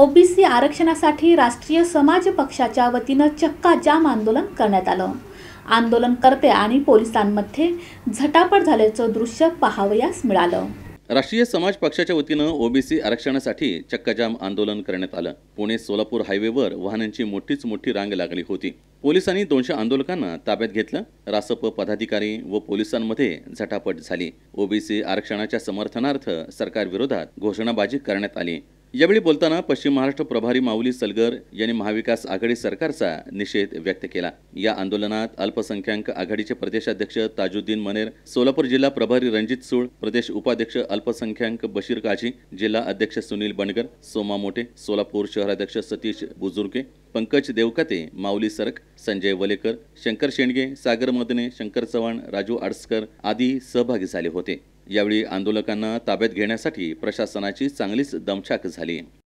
OBC आरक्षणासाठी राष्ट्रीय समाज पक्षाच्या वतीनं जाम आंदोलन करण्यात आलं आंदोलनकर्ते आणि पोलिसांमध्ये झटापट झाल्याचं दृश्य पाहावयास मिळालं राष्ट्रीय समाज पक्षाच्या वतीनं ओबीसी आरक्षणासाठी चक्काजाम आंदोलन करण्यात आलं पुणे सोलापूर हायवेवर वाहनांची मोठीच मोठी रांग लागली होती पोलिसांनी दोनशे आंदोलकांना ताब्यात घेतलं रासप पदाधिकारी व पोलिसांमध्ये झटापट झाली ओबीसी आरक्षणाच्या समर्थनार्थ सरकारविरोधात घोषणाबाजी करण्यात आली यावेळी बोलताना पश्चिम महाराष्ट्र प्रभारी माऊली सलगर यांनी महाविकास आघाडी सरकारचा निषेध व्यक्त केला या आंदोलनात अल्पसंख्याक आघाडीचे प्रदेशाध्यक्ष ताजुद्दीन मनेर सोलापूर जिल्हा प्रभारी रणजित सुळ प्रदेश उपाध्यक्ष अल्पसंख्याक बशीर काझी जिल्हा अध्यक्ष सुनील बंडगर सोमा मोटे सोलापूर शहराध्यक्ष सतीश बुजुर्के पंकज देवकाते माऊली सरक संजय वलेकर शंकर शेंडगे सागर मदने शंकर चव्हाण राजू आडसकर आदी सहभागी झाले होते यावेळी आंदोलकांना ताब्यात घेण्यासाठी प्रशासनाची चांगलीच दमछाक झाली